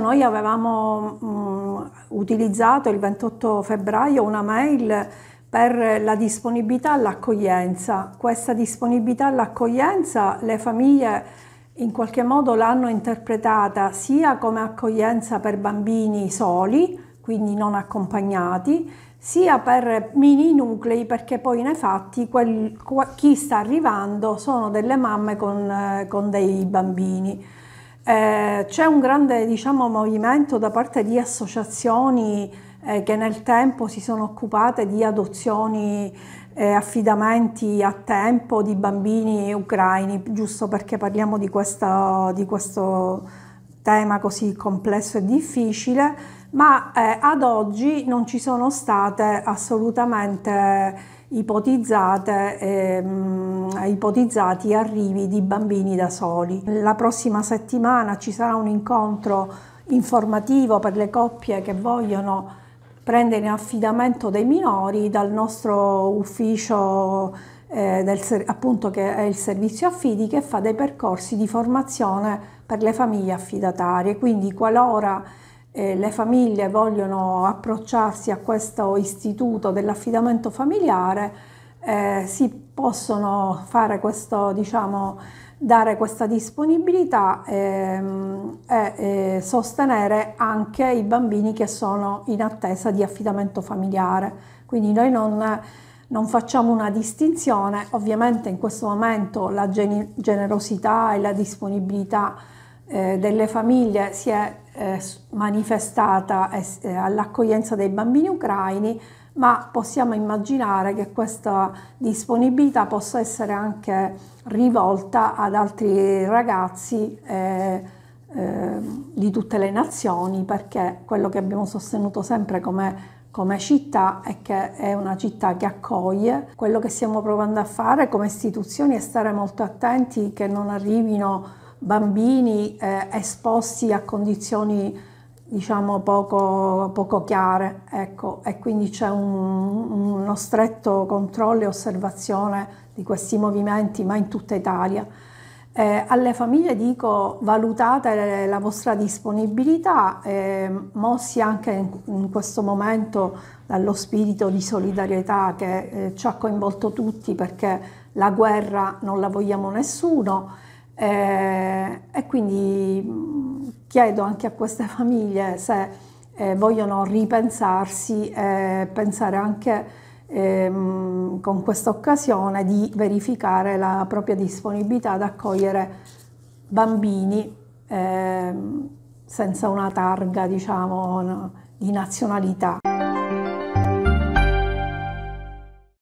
Noi avevamo mh, mm, utilizzato il 28 febbraio una mail per la disponibilità all'accoglienza. Questa disponibilità all'accoglienza le famiglie in qualche modo l'hanno interpretata sia come accoglienza per bambini soli, quindi non accompagnati, sia per mini nuclei perché poi nei fatti quel, chi sta arrivando sono delle mamme con, eh, con dei bambini. Eh, c'è un grande diciamo, movimento da parte di associazioni eh, che nel tempo si sono occupate di adozioni, eh, affidamenti a tempo di bambini ucraini, giusto perché parliamo di, questa, di questo tema così complesso e difficile, ma eh, ad oggi non ci sono state assolutamente ehm, ipotizzati arrivi di bambini da soli. La prossima settimana ci sarà un incontro informativo per le coppie che vogliono prendere in affidamento dei minori dal nostro ufficio eh, del, appunto che è il servizio affidi che fa dei percorsi di formazione per le famiglie affidatarie. Quindi qualora eh, le famiglie vogliono approcciarsi a questo istituto dell'affidamento familiare, eh, si possono fare questo, diciamo, dare questa disponibilità ehm, e, e sostenere anche i bambini che sono in attesa di affidamento familiare. Quindi noi non, non facciamo una distinzione, ovviamente in questo momento la generosità e la disponibilità eh, delle famiglie si è eh, manifestata eh, eh, all'accoglienza dei bambini ucraini, ma possiamo immaginare che questa disponibilità possa essere anche rivolta ad altri ragazzi eh, eh, di tutte le nazioni, perché quello che abbiamo sostenuto sempre come come città e che è una città che accoglie. Quello che stiamo provando a fare come istituzioni è stare molto attenti che non arrivino bambini eh, esposti a condizioni diciamo poco, poco chiare ecco, e quindi c'è un, uno stretto controllo e osservazione di questi movimenti ma in tutta Italia. Eh, alle famiglie dico valutate la vostra disponibilità, eh, mossi anche in, in, questo momento dallo spirito di solidarietà che eh, ci ha coinvolto tutti perché la guerra non la vogliamo nessuno eh, e quindi mm, chiedo anche a queste famiglie se eh, vogliono ripensarsi e pensare anche ehm, con questa occasione di verificare la propria disponibilità ad accogliere bambini ehm, senza una targa diciamo, no, di nazionalità.